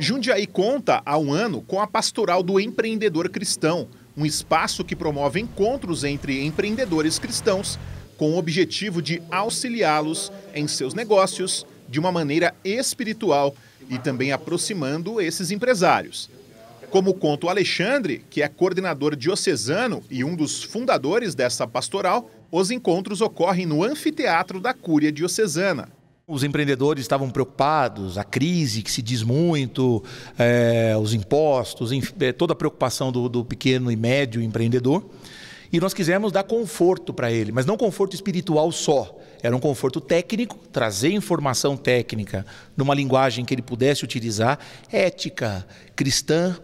Jundiaí conta há um ano com a Pastoral do Empreendedor Cristão, um espaço que promove encontros entre empreendedores cristãos com o objetivo de auxiliá-los em seus negócios de uma maneira espiritual e também aproximando esses empresários. Como conta o Alexandre, que é coordenador diocesano e um dos fundadores dessa pastoral, os encontros ocorrem no Anfiteatro da Cúria Diocesana, os empreendedores estavam preocupados, a crise que se diz muito, é, os impostos, é, toda a preocupação do, do pequeno e médio empreendedor. E nós quisemos dar conforto para ele, mas não conforto espiritual só. Era um conforto técnico, trazer informação técnica numa linguagem que ele pudesse utilizar, ética, cristã,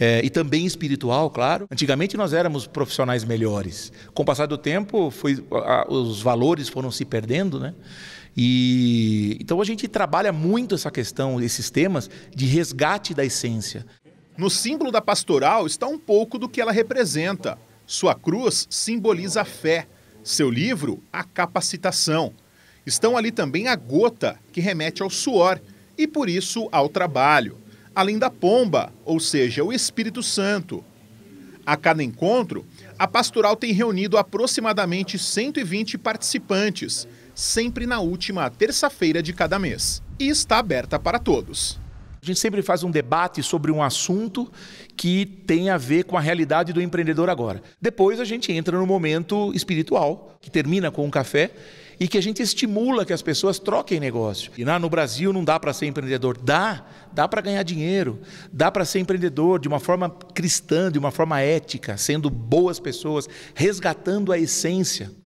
é, e também espiritual, claro. Antigamente nós éramos profissionais melhores. Com o passar do tempo, foi, a, os valores foram se perdendo, né? E então a gente trabalha muito essa questão, esses temas de resgate da essência. No símbolo da pastoral está um pouco do que ela representa. Sua cruz simboliza a fé, seu livro, a capacitação. Estão ali também a gota, que remete ao suor e por isso ao trabalho, além da pomba, ou seja, o Espírito Santo, a cada encontro, a pastoral tem reunido aproximadamente 120 participantes, sempre na última terça-feira de cada mês, e está aberta para todos. A gente sempre faz um debate sobre um assunto que tem a ver com a realidade do empreendedor agora. Depois a gente entra no momento espiritual, que termina com um café, e que a gente estimula que as pessoas troquem negócio. E lá no Brasil não dá para ser empreendedor. Dá, dá para ganhar dinheiro, dá para ser empreendedor de uma forma cristã, de uma forma ética, sendo boas pessoas, resgatando a essência.